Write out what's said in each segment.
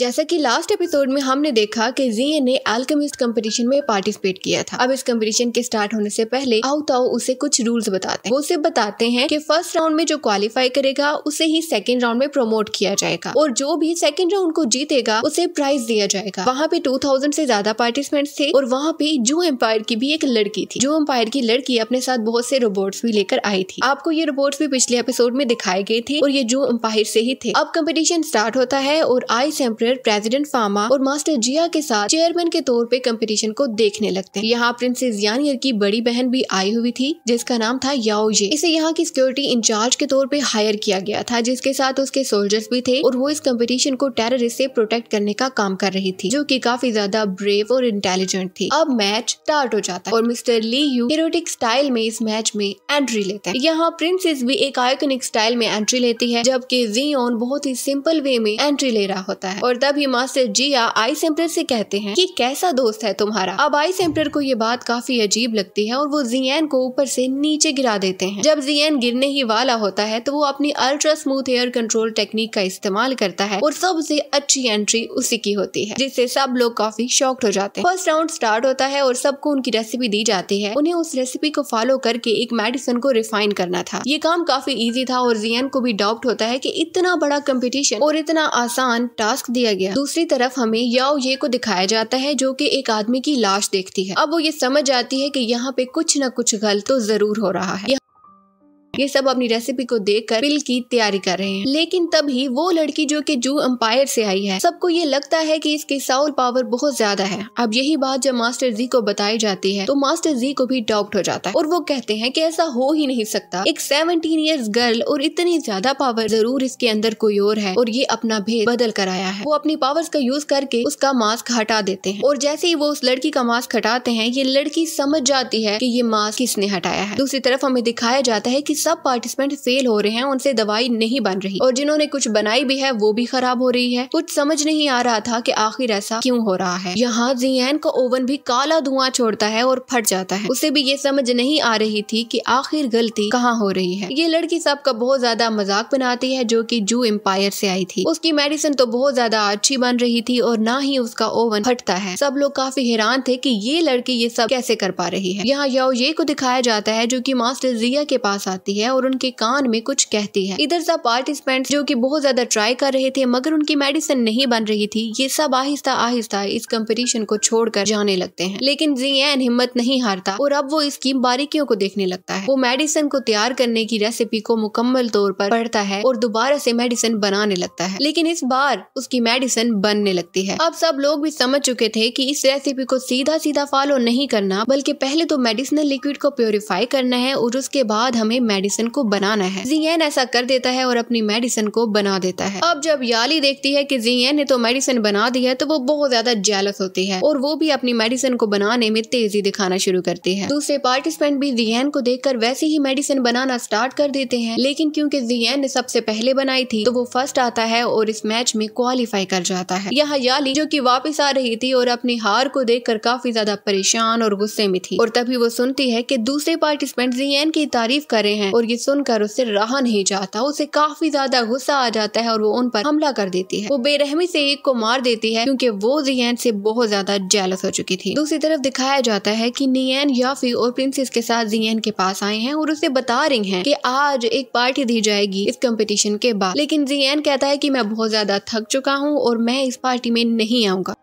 जैसा कि last episode में हमने देखा कि जी ने एल्केमिस्ट कंपटीशन में पार्टिसिपेट किया था अब इस कंपटीशन के स्टार्ट होने से पहले आओ उसे कुछ रूल्स बताते हैं वो उसे बताते हैं कि फर्स्ट राउंड में जो क्वालिफाई करेगा उसे ही सेकंड राउंड में प्रमोट किया जाएगा और जो भी सेकंड राउंड को जीतेगा उसे प्राइज दिया जाएगा वहाँ पे टू थाउजेंड से ज्यादा पार्टिसिपेंट थे और वहाँ पे जू एम्पायर की भी एक लड़की थी जू एम्पायर की लड़की अपने साथ बहुत से रोबोट्स भी लेकर आई थी आपको ये रोबोट भी पिछले एपिसोड में दिखाए गए थे और ये जू एम्पायर से ही थे अब कम्पिटिशन स्टार्ट होता है और ice emperor director president pharma और मास्टर जिया के साथ चेयरमैन के तौर पे कंपटीशन को देखने लगते हैं यहाँ प्रिंसेस यानियर की बड़ी बहन भी आई हुई थी जिसका नाम था ये इसे यहाँ की सिक्योरिटी इंचार्ज के तौर पे हायर किया गया था जिसके साथ उसके सोल्जर्स भी थे और वो इस कम्पिटिशन को टेररिस्ट से प्रोटेक्ट करने का काम कर रही थी जो की काफी ज्यादा ब्रेव और इंटेलिजेंट थी अब मैच स्टार्ट हो जाता है और मिस्टर ली यू स्टाइल में इस मैच में एंट्री लेता है यहाँ प्रिंसेस भी एक आयोकनिक स्टाइल में एंट्री लेती है जबकि जी बहुत ही सिंपल वे में एंट्री ले रहा होता है और करता भी मास्टर जिया आइस एम्पलर से कहते हैं कि कैसा दोस्त है तुम्हारा अब आइस एम्पलर को ये बात काफी अजीब लगती है और वो जियन को ऊपर से नीचे गिरा देते हैं जब जियन गिरने ही वाला होता है तो वो अपनी ultra smooth air control technique का इस्तेमाल करता है और सबसे अच्छी एंट्री उसी की होती है जिससे सब लोग काफी शॉक्ड हो जाते हैं फर्स्ट राउंड स्टार्ट होता है और सबको उनकी रेसिपी दी जाती है उन्हें उस रेसिपी को फॉलो करके एक मेडिसिन को रिफाइन करना था ये काम काफी इजी था और जियन को भी डाउट होता है की इतना बड़ा कम्पिटिशन और इतना आसान टास्क दिया किया गया दूसरी तरफ हमें याओ ये को दिखाया जाता है जो कि एक आदमी की लाश देखती है अब वो ये समझ आती है कि यहाँ पे कुछ न कुछ गलत तो जरूर हो रहा है ये सब अपनी रेसिपी को देखकर बिल की तैयारी कर रहे हैं लेकिन तभी वो लड़की जो कि जू अम्पायर से आई है सबको ये लगता है कि इसकी साउल पावर बहुत ज्यादा है अब यही बात जब मास्टर जी को बताई जाती है तो मास्टर जी को भी डाउट हो जाता है और वो कहते हैं कि ऐसा हो ही नहीं सकता एक सेवनटीन ईयर्स गर्ल और इतनी ज्यादा पावर जरूर इसके अंदर कोई और है और ये अपना भेद बदल कर आया है वो अपनी पावर का यूज करके उसका मास्क हटा देते हैं और जैसे ही वो उस लड़की का मास्क हटाते हैं ये लड़की समझ जाती है की ये मास्क किसने हटाया है दूसरी तरफ हमें दिखाया जाता है की सब पार्टिसिपेंट फेल हो रहे हैं उनसे दवाई नहीं बन रही और जिन्होंने कुछ बनाई भी है वो भी खराब हो रही है कुछ समझ नहीं आ रहा था कि आखिर ऐसा क्यों हो रहा है यहाँ जियन का ओवन भी काला धुआं छोड़ता है और फट जाता है उसे भी ये समझ नहीं आ रही थी कि आखिर गलती कहाँ हो रही है ये लड़की सबका का बहुत ज्यादा मजाक बनाती है जो की जू एम्पायर से आई थी उसकी मेडिसिन तो बहुत ज्यादा अच्छी बन रही थी और ना ही उसका ओवन फटता है सब लोग काफी हैरान थे की ये लड़की ये सब कैसे कर पा रही है यहाँ याओ ये को दिखाया जाता है जो की मास्टर जिया के पास आती आती है और उनके कान में कुछ कहती है इधर सब पार्टिसिपेंट जो कि बहुत ज्यादा ट्राई कर रहे थे मगर उनकी मेडिसिन नहीं बन रही थी ये सब आहिस्ता आहिस्ता इस कंपटीशन को छोड़कर जाने लगते हैं लेकिन जियन हिम्मत नहीं हारता और अब वो इसकी बारीकियों को देखने लगता है वो मेडिसिन को तैयार करने की रेसिपी को मुकम्मल तौर पर पढ़ता है और दोबारा से मेडिसिन बनाने लगता है लेकिन इस बार उसकी मेडिसिन बनने लगती है अब सब लोग भी समझ चुके थे कि इस रेसिपी को सीधा सीधा फॉलो नहीं करना बल्कि पहले तो मेडिसिनल लिक्विड को प्योरीफाई करना है और उसके बाद हमें मेडिसिन को बनाना है जियन ऐसा कर देता है और अपनी मेडिसिन को बना देता है अब जब याली देखती है की जियन ने तो मेडिसिन बना दी है तो वो बहुत ज्यादा जेलस होती है और वो भी अपनी मेडिसिन को बनाने में तेजी दिखाना शुरू करती है दूसरे पार्टिसिपेंट भी जियन को देख वैसे ही मेडिसिन बनाना स्टार्ट कर देते हैं लेकिन क्यूँकी जियन ने सबसे पहले बनाई थी तो वो फर्स्ट आता है और इस मैच में क्वालिफाई कर जाता है यहाँ याली जो की वापिस आ रही थी और अपनी हार को देख काफी ज्यादा परेशान और गुस्से में थी और तभी वो सुनती है की दूसरे पार्टिसिपेंट जियन की तारीफ कर रहे हैं हैं और ये सुनकर उससे रहा नहीं जाता उसे काफी ज्यादा गुस्सा आ जाता है और वो उन पर हमला कर देती है वो बेरहमी से एक को मार देती है क्योंकि वो जियन से बहुत ज्यादा जेलस हो चुकी थी दूसरी तरफ दिखाया जाता है कि नियन याफी और प्रिंसेस के साथ जियन के पास आए हैं और उसे बता रही है की आज एक पार्टी दी जाएगी इस कम्पिटिशन के बाद लेकिन जियन कहता है की मैं बहुत ज्यादा थक चुका हूँ और मैं इस पार्टी में नहीं आऊंगा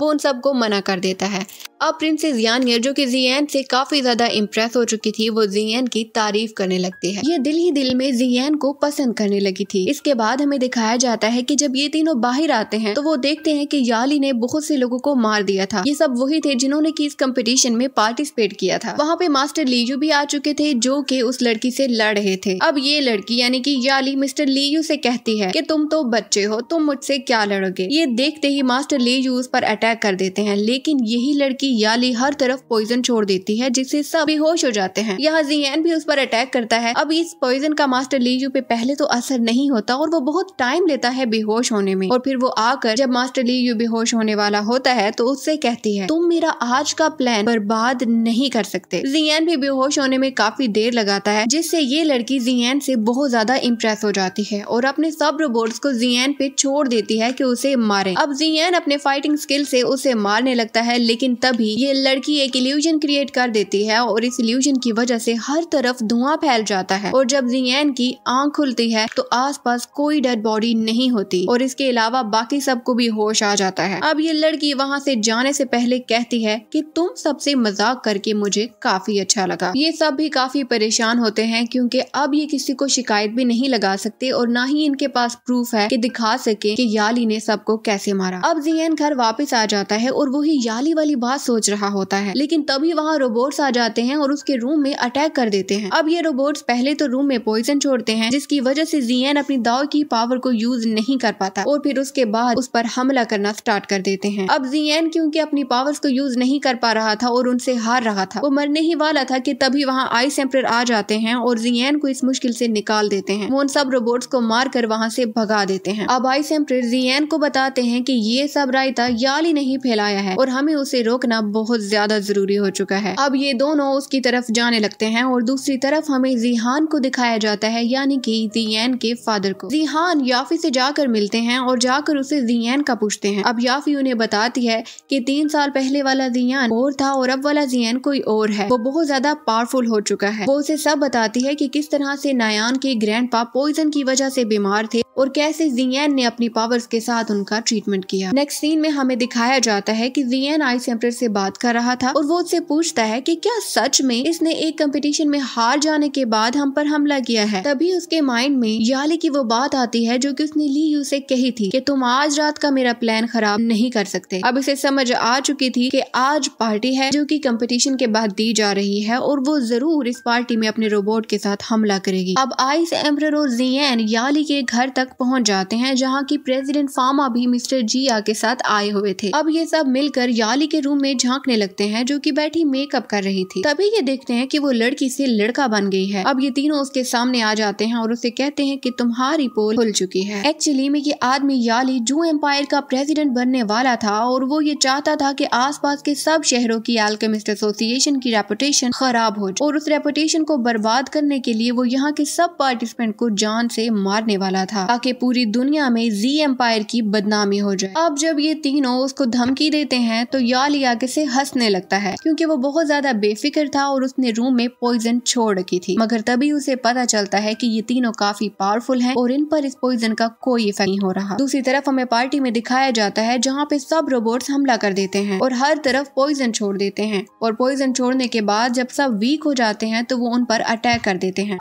वो उन सबको मना कर देता है अब प्रिंसेस यानियर जो कि जियान से काफ़ी ज़्यादा इम्प्रेस हो चुकी थी वो जियान की तारीफ करने लगती है ये दिल ही दिल में जियन को पसंद करने लगी थी इसके बाद हमें दिखाया जाता है कि जब ये तीनों बाहर आते हैं तो वो देखते हैं कि याली ने बहुत से लोगों को मार दिया था ये सब वही थे जिन्होंने की इस कम्पिटिशन में पार्टिसिपेट किया था वहाँ पे मास्टर लीजू भी आ चुके थे जो की उस लड़की से लड़ रहे थे अब ये लड़की यानी की याली मिस्टर लीजू से कहती है की तुम तो बच्चे हो तुम मुझसे क्या लड़ोगे ये देखते ही मास्टर लीजू उस पर अटैक कर देते हैं लेकिन यही लड़की की याली हर तरफ पॉइजन छोड़ देती है जिससे सब बेहोश हो जाते हैं यहाँ जियान भी उस पर अटैक करता है अब इस पॉइजन का मास्टर लीजू पे पहले तो असर नहीं होता और वो बहुत टाइम लेता है बेहोश होने में और फिर वो आकर जब मास्टर लीजू बेहोश होने वाला होता है तो उससे कहती है तुम मेरा आज का प्लान बर्बाद नहीं कर सकते जियान भी बेहोश होने में काफी देर लगाता है जिससे ये लड़की जियान से बहुत ज्यादा इम्प्रेस हो जाती है और अपने सब रोबोट्स को जियान पे छोड़ देती है कि उसे मारे अब जियान अपने फाइटिंग स्किल से उसे मारने लगता है लेकिन तब भी ये लड़की एक इल्यूजन क्रिएट कर देती है और इस इल्यूजन की वजह से हर तरफ धुआं फैल जाता है और जब जियान की आंख खुलती है तो आसपास कोई डेड बॉडी नहीं होती और इसके अलावा बाकी सबको भी होश आ जाता है अब ये लड़की वहाँ से जाने से पहले कहती है कि तुम सबसे मजाक करके मुझे काफी अच्छा लगा ये सब भी काफी परेशान होते हैं क्योंकि अब ये किसी को शिकायत भी नहीं लगा सकते और ना ही इनके पास प्रूफ है कि दिखा सके कि याली ने सबको कैसे मारा अब जियन घर वापस आ जाता है और वही याली वाली बात सोच रहा होता है लेकिन तभी वहाँ रोबोट्स आ जाते हैं और उसके रूम में अटैक कर देते हैं अब ये रोबोट्स पहले तो रूम में पॉइजन छोड़ते हैं जिसकी वजह से जीएन अपनी दाव की पावर को यूज नहीं कर पाता और फिर उसके बाद उस पर हमला करना स्टार्ट कर देते हैं अब जीएन क्योंकि अपनी पावर्स को यूज नहीं कर पा रहा था और उनसे हार रहा था वो मरने ही वाला था कि तभी वहाँ आई सेम्पर आ जाते हैं और जीएन को इस मुश्किल से निकाल देते हैं वो उन सब रोबोट्स को मार कर वहाँ से भगा देते हैं अब आई सेम्पर जीएन को बताते हैं की ये सब रायता याली नहीं फैलाया है और हमें उसे रोकना होना बहुत ज़्यादा ज़रूरी हो चुका है अब ये दोनों उसकी तरफ जाने लगते हैं और दूसरी तरफ हमें जीहान को दिखाया जाता है यानी कि जियन के फादर को जीहान याफी से जाकर मिलते हैं और जाकर उसे जियन का पूछते हैं अब याफी उन्हें बताती है की तीन साल पहले वाला जियान और था और अब वाला जियन कोई और है वो बहुत ज्यादा पावरफुल हो चुका है वो उसे सब बताती है कि किस तरह से नायान के ग्रैंड पॉइजन की वजह से बीमार थे और कैसे जियन ने अपनी पावर्स के साथ उनका ट्रीटमेंट किया नेक्स्ट सीन में हमें दिखाया जाता है कि जियन आइस एम्पर से बात कर रहा था और वो उससे पूछता है कि क्या सच में इसने एक कंपटीशन में हार जाने के बाद हम पर हमला किया है तभी उसके माइंड में याली की वो बात आती है जो की उसने ली यू से कही थी की तुम आज रात का मेरा प्लान खराब नहीं कर सकते अब इसे समझ आ चुकी थी की आज पार्टी है जो की कम्पिटिशन के बाद दी जा रही है और वो जरूर इस पार्टी में अपने रोबोट के साथ हमला करेगी अब आइस एम्पर और जियन याली के घर तक तक पहुंच जाते हैं जहां की प्रेसिडेंट फार्मा भी मिस्टर जिया के साथ आए हुए थे अब ये सब मिलकर याली के रूम में झांकने लगते हैं जो कि बैठी मेकअप कर रही थी तभी ये देखते हैं कि वो लड़की से लड़का बन गई है अब ये तीनों उसके सामने आ जाते हैं और उसे कहते हैं कि तुम्हारी पोल खुल चुकी है एक्चुअली में ये आदमी याली जू एम्पायर का प्रेसिडेंट बनने वाला था और वो ये चाहता था आस पास के सब शहरों की एल्केमिस्ट एसोसिएशन की रेपुटेशन खराब हो जाए और उस रेपुटेशन को बर्बाद करने के लिए वो यहाँ के सब पार्टिसिपेंट को जान से मारने वाला था ताकि पूरी दुनिया में जी एम्पायर की बदनामी हो जाए अब जब ये तीनों उसको धमकी देते हैं तो यालिया से हंसने लगता है क्योंकि वो बहुत ज्यादा बेफिक्र था और उसने रूम में पॉइजन छोड़ रखी थी मगर तभी उसे पता चलता है की ये तीनों काफी पावरफुल है और इन पर इस पॉइजन का कोई इफेक्ट नहीं हो रहा दूसरी तरफ हमें पार्टी में दिखाया जाता है जहाँ पे सब रोबोट हमला कर देते हैं और हर तरफ पॉइजन छोड़ देते हैं और पॉइजन छोड़ने के बाद जब सब वीक हो जाते हैं तो वो उन पर अटैक कर देते हैं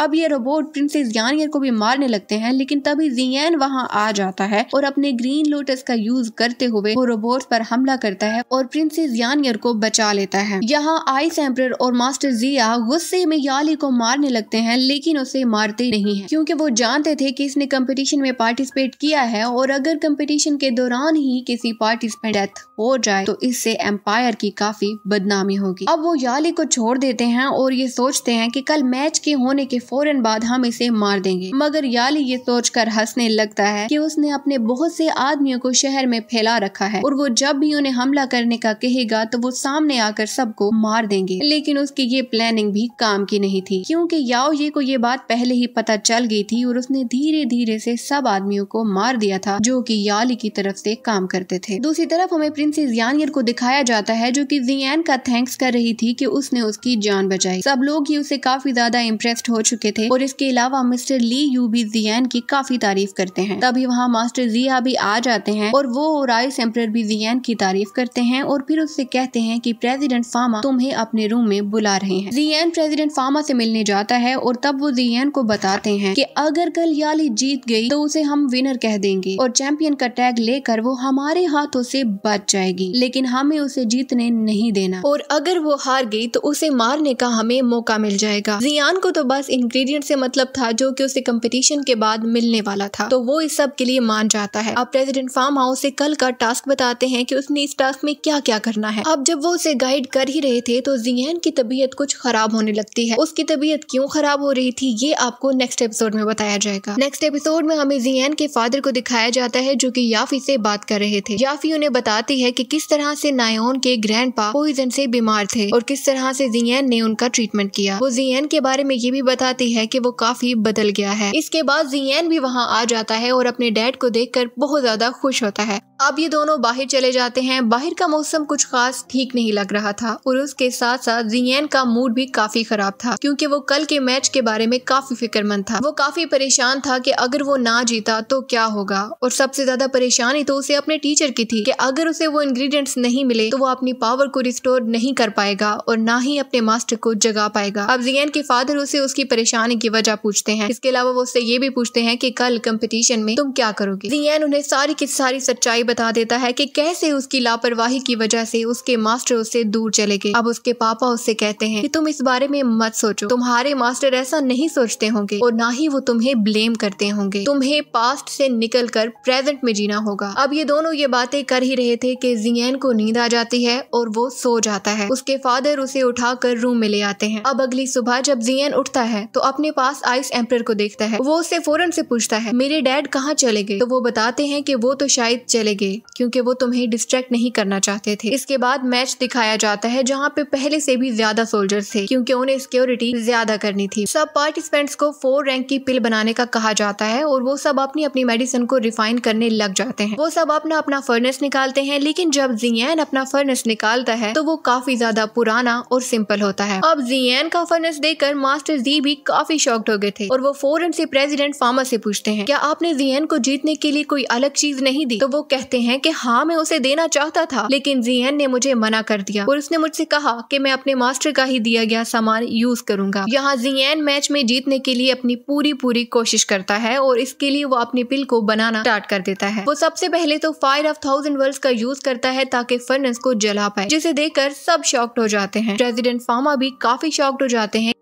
अब ये रोबोट प्रिंसेस यानियर को भी मारने लगते हैं लेकिन तभी जियन वहाँ आ जाता है और अपने ग्रीन लोटस का यूज करते हुए वो रोबोट पर हमला करता है और प्रिंसेस यानियर को बचा लेता है यहाँ आइस एम्पर और मास्टर जिया गुस्से में याली को मारने लगते हैं लेकिन उसे मारते नहीं है क्योंकि वो जानते थे कि इसने कंपटीशन में पार्टिसिपेट किया है और अगर कंपटीशन के दौरान ही किसी पार्टिसिपेंट डेथ हो जाए तो इससे एम्पायर की काफी बदनामी होगी अब वो याली को छोड़ देते हैं और ये सोचते हैं कि कल मैच के होने के फौरन बाद हम इसे मार देंगे मगर याली ये सोच कर हंसने लगता है कि उसने अपने बहुत से आदमियों को शहर में फैला रखा है और वो जब भी उन्हें हमला करने का कहेगा तो वो सामने आकर सबको मार देंगे लेकिन उसकी ये प्लानिंग भी काम की नहीं थी क्योंकि याओ ये को ये बात पहले ही पता चल गई थी और उसने धीरे धीरे से सब आदमियों को मार दिया था जो कि याली की तरफ से काम करते थे दूसरी तरफ हमें प्रिंसेस यानियर को दिखाया जाता है जो कि जियान का थैंक्स कर रही थी कि उसने उसकी जान बचाई सब लोग ही उसे काफी ज्यादा इम्प्रेस्ड हो चुके चुके थे और इसके अलावा mister Li Yu B Jian की काफी तारीफ करते हैं तभी वहाँ मास्टर जिया भी आ जाते हैं और वो राइस एम्पर भी जियान की तारीफ करते हैं और फिर उससे कहते हैं की प्रेजिडेंट फार्मा तुम्हें अपने रूम में बुला रहे हैं जियान प्रेजिडेंट फार्मा से मिलने जाता है और तब वो जियान को बताते हैं की अगर कल याली जीत गई तो उसे हम विनर कह देंगे और चैंपियन का टैग लेकर वो हमारे हाथों से बच जाएगी लेकिन हमें उसे जीतने नहीं देना और अगर वो हार गई तो उसे मारने का हमें मौका मिल जाएगा जियान को तो बस इंग्रेडिएंट से मतलब था जो कि उसे कंपटीशन के बाद मिलने वाला था तो वो इस सब के लिए मान जाता है अब प्रेसिडेंट फार्म हाउस से कल का टास्क बताते हैं कि उसने इस टास्क में क्या क्या करना है अब जब वो उसे गाइड कर ही रहे थे तो जियन की तबीयत कुछ खराब होने लगती है उसकी तबीयत क्यों खराब हो रही थी ये आपको नेक्स्ट एपिसोड में बताया जाएगा नेक्स्ट एपिसोड में हमें जियन के फादर को दिखाया जाता है जो की याफी से बात कर रहे थे याफी उन्हें बताती है की किस तरह से नायोन के ग्रैंड पॉइजन से बीमार थे और किस तरह से जियन ने उनका ट्रीटमेंट किया वो जियन के बारे में ये भी बता बताती है कि वो काफी बदल गया है इसके बाद जियन भी वहाँ आ जाता है और अपने डैड को देख बहुत ज्यादा खुश होता है अब ये दोनों बाहर चले जाते हैं बाहर का मौसम कुछ खास ठीक नहीं लग रहा था और उसके साथ साथ जियन का मूड भी काफी खराब था क्योंकि वो कल के मैच के बारे में काफी फिक्रमंद था वो काफी परेशान था कि अगर वो ना जीता तो क्या होगा और सबसे ज्यादा परेशानी तो उसे अपने टीचर की थी कि अगर उसे वो इंग्रीडियंट्स नहीं मिले तो वो अपनी पावर को रिस्टोर नहीं कर पाएगा और ना ही अपने मास्टर को जगा पाएगा अब जियन के फादर उसे उसकी परेशानी की वजह पूछते हैं इसके अलावा वो उससे ये भी पूछते हैं की कल कम्पिटिशन में तुम क्या करोगे जियन उन्हें सारी की सारी सच्चाई बता देता है कि कैसे उसकी लापरवाही की वजह से उसके मास्टर उससे दूर चले गए अब उसके पापा उससे कहते हैं कि तुम इस बारे में मत सोचो तुम्हारे मास्टर ऐसा नहीं सोचते होंगे और ना ही वो तुम्हें ब्लेम करते होंगे तुम्हें पास्ट से निकल कर प्रेजेंट में जीना होगा अब ये दोनों ये बातें कर ही रहे थे की जियन को नींद आ जाती है और वो सो जाता है उसके फादर उसे कर रूम में ले आते हैं अब अगली सुबह जब जियन उठता है तो अपने पास आइस एम्पर को देखता है वो उससे फौरन से पूछता है मेरे डैड कहाँ चले गए तो वो बताते हैं कि वो तो शायद चले लगे क्योंकि वो तुम्हें डिस्ट्रैक्ट नहीं करना चाहते थे इसके बाद मैच दिखाया जाता है जहाँ पे पहले से भी ज्यादा सोल्जर्स थे क्योंकि उन्हें सिक्योरिटी ज्यादा करनी थी सब पार्टिसिपेंट्स को फोर रैंक की पिल बनाने का कहा जाता है और वो सब अपनी अपनी मेडिसिन को रिफाइन करने लग जाते हैं वो सब अपना अपना फर्नेस निकालते हैं लेकिन जब जियन अपना फर्नेस निकालता है तो वो काफी ज्यादा पुराना और सिंपल होता है अब जियन का फर्नेस देखकर मास्टर जी भी काफी शॉक्ड हो गए थे और वो फोरन से प्रेसिडेंट फार्मा से पूछते हैं क्या आपने जियन को जीतने के लिए कोई अलग चीज नहीं दी तो वो कहते कहते हैं कि हाँ मैं उसे देना चाहता था लेकिन जियन ने मुझे मना कर दिया और उसने मुझसे कहा कि मैं अपने मास्टर का ही दिया गया सामान यूज करूंगा यहाँ जियन मैच में जीतने के लिए अपनी पूरी पूरी कोशिश करता है और इसके लिए वो अपने पिल को बनाना स्टार्ट कर देता है वो सबसे पहले तो फायर ऑफ थाउजेंड वर्ल्ड का यूज करता है ताकि फर्नेस को जला पाए जिसे देखकर सब शॉक्ट हो जाते हैं प्रेजिडेंट फार्मा भी काफी शॉक्ट हो जाते हैं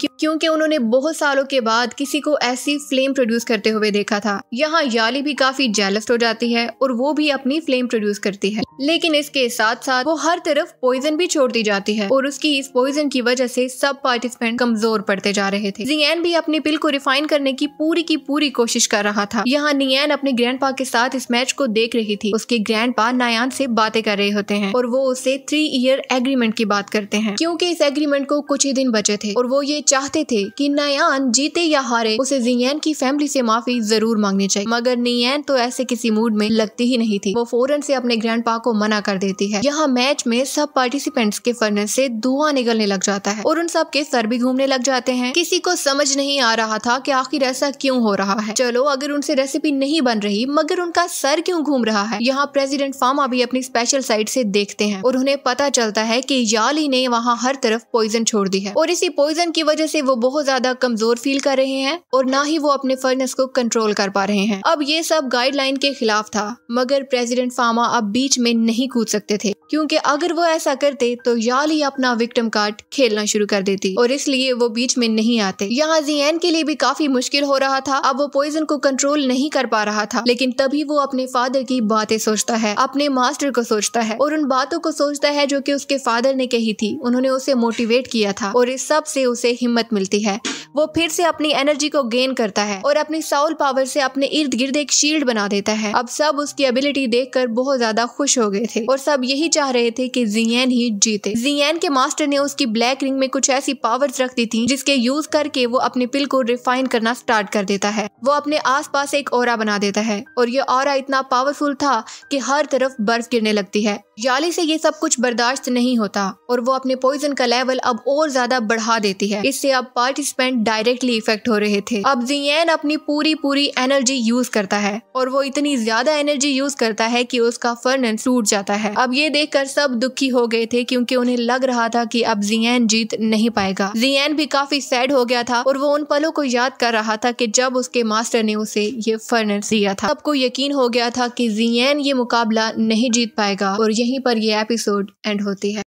क्योंकि उन्होंने बहुत सालों के बाद किसी को ऐसी फ्लेम प्रोड्यूस करते हुए देखा था यहाँ याली भी काफी जेलस हो जाती है और वो भी अपनी फ्लेम प्रोड्यूस करती है लेकिन इसके साथ साथ वो हर तरफ पॉइजन भी छोड़ती जाती है और उसकी इस पॉइजन की वजह से सब पार्टिसिपेंट कमजोर पड़ते जा रहे थे जियन भी अपने पिल को रिफाइन करने की पूरी की पूरी कोशिश कर रहा था यहाँ नियन अपने ग्रैंड के साथ इस मैच को देख रही थी उसके ग्रैंड नायान से बातें कर रहे होते हैं और वो उसे थ्री ईयर एग्रीमेंट की बात करते हैं क्यूँकी इस एग्रीमेंट को कुछ ही दिन बचे थे और वो ये चाहते थे कि नयान जीते या हारे उसे जियान की फैमिली से माफी जरूर मांगनी चाहिए मगर नियन तो ऐसे किसी मूड में लगती ही नहीं थी वो फौरन से अपने ग्रैंड को मना कर देती है यहाँ मैच में सब पार्टिसिपेंट्स के फरने से धुआं निकलने लग जाता है और उन सब के सर भी घूमने लग जाते हैं किसी को समझ नहीं आ रहा था की आखिर ऐसा क्यों हो रहा है चलो अगर उनसे रेसिपी नहीं बन रही मगर उनका सर क्यूँ घूम रहा है यहाँ प्रेसिडेंट फार्मा भी अपनी स्पेशल साइड ऐसी देखते हैं और उन्हें पता चलता है की याली ने वहाँ हर तरफ पॉइजन छोड़ दी है और इसी पॉइजन की वजह से वो बहुत ज़्यादा कमज़ोर फील कर रहे हैं और ना ही वो अपने फर्नेस को कंट्रोल कर पा रहे हैं अब ये सब गाइडलाइन के खिलाफ था मगर प्रेसिडेंट फार्मा अब बीच में नहीं कूद सकते थे क्योंकि अगर वो ऐसा करते तो याल ही अपना विक्टिम कार्ड खेलना शुरू कर देती और इसलिए वो बीच में नहीं आते यहाँ जियन के लिए भी काफी मुश्किल हो रहा था अब वो पॉइजन को कंट्रोल नहीं कर पा रहा था लेकिन तभी वो अपने फादर की बातें सोचता है अपने मास्टर को सोचता है और उन बातों को सोचता है जो की उसके फादर ने कही थी उन्होंने उसे मोटिवेट किया था और इस सब से उसे हिम्मत मिलती है वो फिर से अपनी एनर्जी को गेन करता है और अपनी साउल पावर से अपने इर्द गिर्द एक शील्ड बना देता है अब सब उसकी एबिलिटी देखकर बहुत ज्यादा खुश हो गए थे और सब यही चाह रहे थे कि जियन ही जीते जियन के मास्टर ने उसकी ब्लैक रिंग में कुछ ऐसी पावर्स रख दी थी जिसके यूज करके वो अपने पिल को रिफाइन करना स्टार्ट कर देता है वो अपने आस एक और बना देता है और ये और इतना पावरफुल था कि हर तरफ बर्फ गिरने लगती है याली से ये सब कुछ बर्दाश्त नहीं होता और वो अपने पॉइजन का लेवल अब और ज्यादा बढ़ा देती है इससे अब पार्टिसिपेंट डायरेक्टली इफेक्ट हो रहे थे अब जियन अपनी पूरी पूरी एनर्जी यूज करता है और वो इतनी ज्यादा एनर्जी यूज करता है कि उसका फर्नेस टूट जाता है अब ये देख सब दुखी हो गए थे क्यूँकी उन्हें लग रहा था की अब जियन जीत नहीं पाएगा जियन भी काफी सैड हो गया था और वो उन पलों को याद कर रहा था की जब उसके मास्टर ने उसे ये फर्नेस दिया था सबको यकीन हो गया था की जियन ये मुकाबला नहीं जीत पाएगा और यहीं पर यह एपिसोड एंड होती है